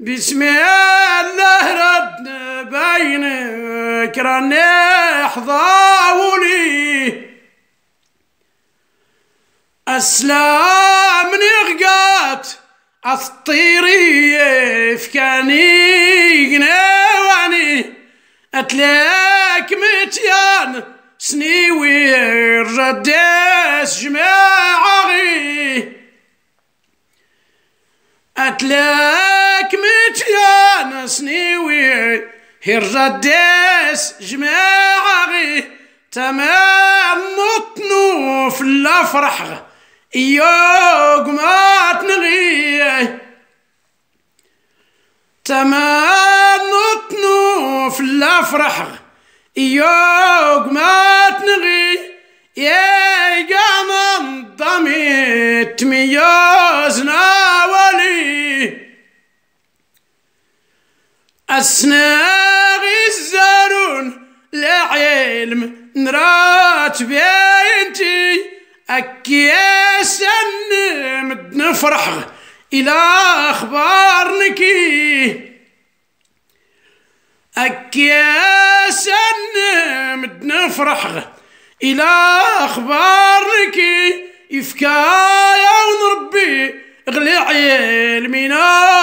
بسم الله ربنا بينك راني حضاولي أسلام نغقات أسطيري فكاني جنواني أتلاك متيان سنيوي رداس جماعي أتلاك ياك متيان سنيوي هير داس جماعة غي تمام نطنو في الافرح يوق ما تنغي تمام نطنو في الافرح يوق ما تنغي يا قام ضميت ميوزنا أسناغ الزارون لعلم نرات بينتي أكياس النمد نفرح إلى أخبار نكي أكياس النمد نفرح إلى أخبار نكي يفكايا ونربي غلي عيل مينار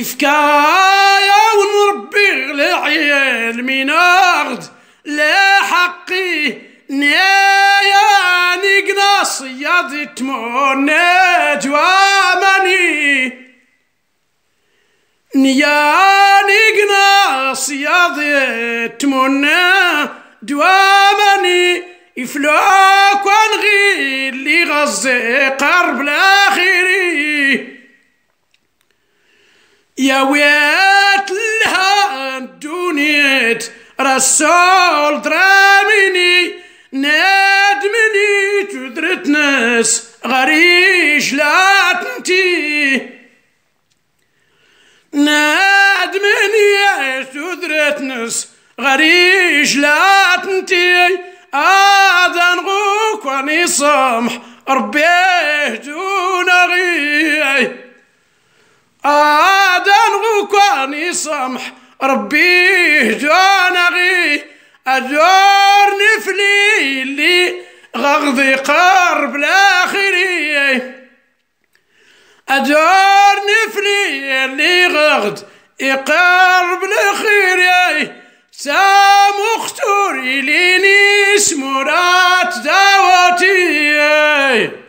يفكايا ونربي العيال من أرض لا حقي نايا نقنص تمون نجوى جوامني نيا نقنص تمون تمونا جوامني يفلوك ونغير اللي غزي قرب لاخيري ويات لها دونيت رسول دراميني نادمني تدرت ناس غريش لا تنتي نادمني تدرت ناس غريش لا تنتي آذان غوك واني صمح ربي راني سمح ربي جانغي أجارني فليلي غغضي قرب لاخري نفلي اللي غغض يقرب لخيري سامو اختوري ليني سمرات دعوتي